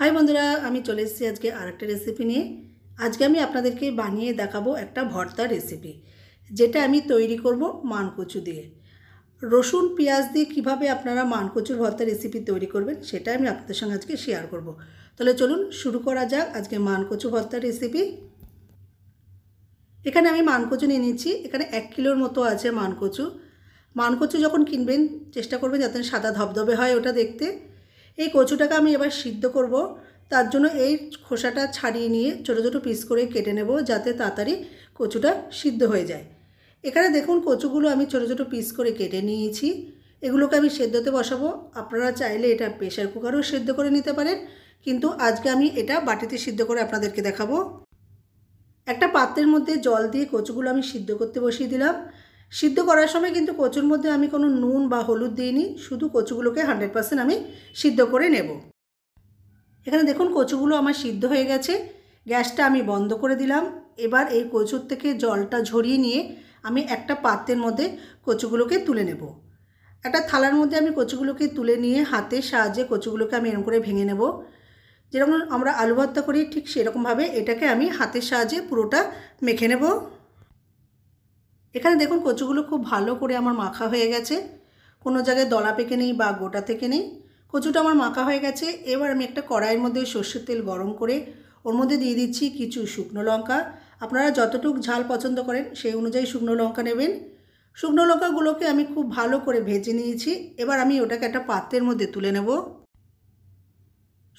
high বন্ধুরা আমি চলে এসেছি আজকে আর একটা রেসিপি নিয়ে আজকে আমি আপনাদেরকে বানিয়ে দেখাবো একটা ভর্তা রেসিপি যেটা আমি তৈরি করব মানকচু দিয়ে রসুন পেঁয়াজ দিয়ে কিভাবে আপনারা মানকচুর ভর্তা রেসিপি তৈরি করবেন সেটা আমি আপনাদের সঙ্গে আজকে শেয়ার করব তাহলে চলুন শুরু করা যাক আজকে মানকচু ভর্তা রেসিপি এখানে আমি মানকচু নিয়ে নিচ্ছি এখানে এক কিলোর মতো আছে মানকচু মানকচু যখন কিনবেন চেষ্টা করবেন যাতে সাদা ধবধবে হয় ওটা দেখতে এই কচুটাকে আমি এবার সিদ্ধ করব তার জন্য এই খোসাটা ছাড়িয়ে নিয়ে ছোটো ছোটো পিস করে কেটে নেব যাতে তাড়াতাড়ি কচুটা সিদ্ধ হয়ে যায় এখানে দেখুন কচুগুলো আমি ছোটো ছোটো পিস করে কেটে নিয়েছি এগুলোকে আমি সেদ্ধতে বসাবো আপনারা চাইলে এটা প্রেশার কুকারও সেদ্ধ করে নিতে পারেন কিন্তু আজকে আমি এটা বাটিতে সিদ্ধ করে আপনাদেরকে দেখাবো একটা পাত্রের মধ্যে জল দিয়ে কচুগুলো আমি সিদ্ধ করতে বসিয়ে দিলাম সিদ্ধ করার সময় কিন্তু কচুর মধ্যে আমি কোনো নুন বা হলুদ দিইনি শুধু কচুগুলোকে হান্ড্রেড পারসেন্ট আমি সিদ্ধ করে নেব এখানে দেখুন কচুগুলো আমার সিদ্ধ হয়ে গেছে গ্যাসটা আমি বন্ধ করে দিলাম এবার এই কচুর থেকে জলটা ঝরিয়ে নিয়ে আমি একটা পাত্রের মধ্যে কচুগুলোকে তুলে নেব একটা থালার মধ্যে আমি কচুগুলোকে তুলে নিয়ে হাতের সাহায্যে কচুগুলোকে আমি এরকম করে ভেঙে নেব যেরকম আমরা আলু ভর্তা করি ঠিক সেরকমভাবে এটাকে আমি হাতের সাহায্যে পুরোটা মেখে নেবো এখানে দেখুন কচুগুলো খুব ভালো করে আমার মাখা হয়ে গেছে কোনো জায়গায় দলা পেকে নেই বা গোটা থেকে নেই কচুটা আমার মাখা হয়ে গেছে এবার আমি একটা কড়াইয়ের মধ্যে সর্ষের তেল গরম করে ওর মধ্যে দিয়ে দিচ্ছি কিছু শুকনো লঙ্কা আপনারা যতটুকু ঝাল পছন্দ করেন সেই অনুযায়ী শুকনো লঙ্কা নেবেন শুকনো লঙ্কাগুলোকে আমি খুব ভালো করে ভেজে নিয়েছি এবার আমি ওটাকে একটা পাত্রের মধ্যে তুলে নেব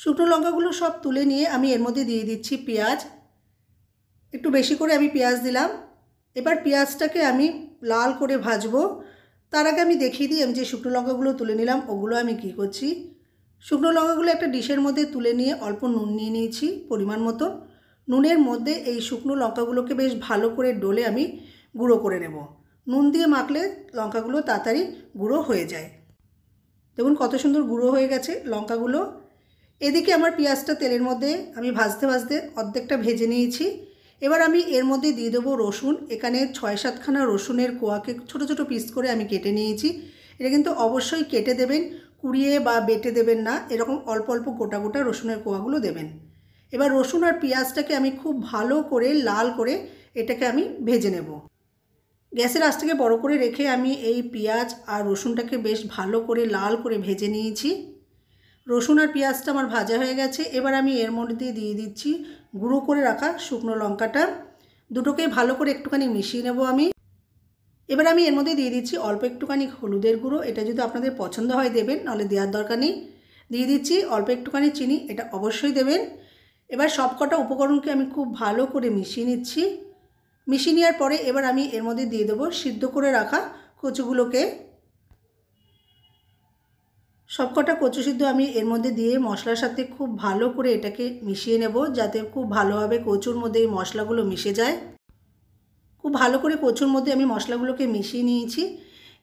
শুকনো লঙ্কাগুলো সব তুলে নিয়ে আমি এর মধ্যে দিয়ে দিচ্ছি পেঁয়াজ একটু বেশি করে আমি পেঁয়াজ দিলাম এবার পেঁয়াজটাকে আমি লাল করে ভাজবো তার আগে আমি দেখিয়ে দিই আমি যে শুকনো লঙ্কাগুলো তুলে নিলাম ওগুলো আমি কি করছি শুকনো লঙ্কাগুলো একটা ডিশের মধ্যে তুলে নিয়ে অল্প নুন নিয়ে নিয়েছি পরিমাণ মতো নুনের মধ্যে এই শুকনো লঙ্কাগুলোকে বেশ ভালো করে ডলে আমি গুঁড়ো করে নেব নুন দিয়ে মাখলে লঙ্কাগুলো তাড়াতাড়ি গুঁড়ো হয়ে যায় দেখুন কত সুন্দর গুঁড়ো হয়ে গেছে লঙ্কাগুলো এদিকে আমার পেঁয়াজটা তেলের মধ্যে আমি ভাজতে ভাজতে অর্ধেকটা ভেজে নিয়েছি এবার আমি এর মধ্যে দিয়ে দেবো রসুন এখানে ছয় সাতখানা রসুনের কোয়াকে ছোট ছোট পিস করে আমি কেটে নিয়েছি এটা কিন্তু অবশ্যই কেটে দেবেন কুড়িয়ে বা বেটে দেবেন না এরকম অল্প অল্প গোটা গোটা রসুনের কোয়াগুলো দেবেন এবার রসুন আর পেঁয়াজটাকে আমি খুব ভালো করে লাল করে এটাকে আমি ভেজে নেব গ্যাসের থেকে বড়ো করে রেখে আমি এই পেঁয়াজ আর রসুনটাকে বেশ ভালো করে লাল করে ভেজে নিয়েছি রসুন আর পেঁয়াজটা আমার ভাজা হয়ে গেছে এবার আমি এর মধ্যে দিয়ে দিচ্ছি গুঁড়ো করে রাখা শুকনো লঙ্কাটা দুটোকে ভালো করে একটুখানি মিশিয়ে নেব আমি এবার আমি এর মধ্যে দিয়ে দিচ্ছি অল্প একটুখানি হলুদের গুঁড়ো এটা যদি আপনাদের পছন্দ হয় দেবেন নাহলে দেওয়ার দরকার নেই দিয়ে দিচ্ছি অল্প একটুখানি চিনি এটা অবশ্যই দেবেন এবার সবকটা উপকরণকে আমি খুব ভালো করে মিশিয়ে নিচ্ছি মিশিয়ে নেওয়ার পরে এবার আমি এর মধ্যে দিয়ে দেবো সিদ্ধ করে রাখা কচুগুলোকে সবকটা কচু সিদ্ধ আমি এর মধ্যে দিয়ে মশলার সাথে খুব ভালো করে এটাকে মিশিয়ে নেব যাতে খুব ভালোভাবে কচুর মধ্যে এই মশলাগুলো মিশে যায় খুব ভালো করে কচুর মধ্যে আমি মশলাগুলোকে মিশিয়ে নিয়েছি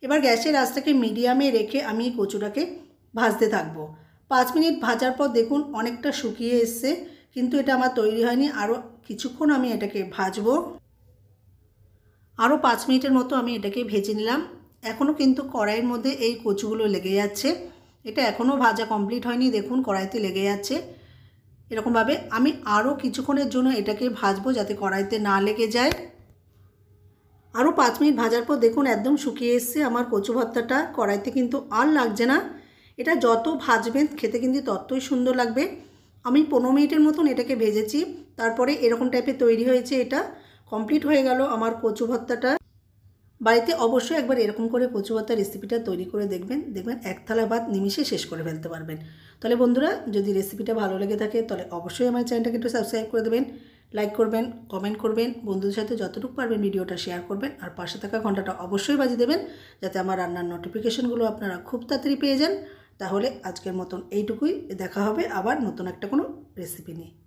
এবার গ্যাসের রাস্তাকে মিডিয়ামে রেখে আমি এই কচুটাকে ভাজতে থাকবো পাঁচ মিনিট ভাজার পর দেখুন অনেকটা শুকিয়ে এসছে কিন্তু এটা আমার তৈরি হয়নি আরও কিছুক্ষণ আমি এটাকে ভাজবো আরও পাঁচ মিনিটের মতো আমি এটাকে ভেজে নিলাম এখনও কিন্তু কড়াইয়ের মধ্যে এই কচুগুলো লেগে যাচ্ছে এটা এখনও ভাজা কমপ্লিট হয়নি দেখুন কড়াইতে লেগে যাচ্ছে এরকমভাবে আমি আরও কিছুক্ষণের জন্য এটাকে ভাজবো যাতে কড়াইতে না লেগে যায় আরও পাঁচ মিনিট ভাজার পর দেখুন একদম শুকিয়ে এসছে আমার কচু ভর্তাটা কড়াইতে কিন্তু আর লাগছে না এটা যত ভাজবেন খেতে কিন্তু ততই সুন্দর লাগবে আমি পনেরো মিনিটের মতন এটাকে ভেজেছি তারপরে এরকম টাইপের তৈরি হয়েছে এটা কমপ্লিট হয়ে গেল আমার কচু ভর্তাটা বাড়িতে অবশ্যই একবার এরকম করে কচু পাতার রেসিপিটা তৈরি করে দেখবেন দেখবেন এক থালা ভাত নিমিশে শেষ করে ফেলতে পারবেন তাহলে বন্ধুরা যদি রেসিপিটা ভালো লেগে থাকে তাহলে অবশ্যই আমার চ্যানেলটাকে একটু সাবস্ক্রাইব করে দেবেন লাইক করবেন কমেন্ট করবেন বন্ধুদের সাথে যতটুকু পারবেন ভিডিওটা শেয়ার করবেন আর পাশে থাকা ঘন্টাটা অবশ্যই বাজিয়ে দেবেন যাতে আমার রান্নার নোটিফিকেশনগুলো আপনারা খুব তাড়াতাড়ি পেয়ে যান তাহলে আজকের মতন এইটুকুই দেখা হবে আবার নতুন একটা কোনো রেসিপি নিয়ে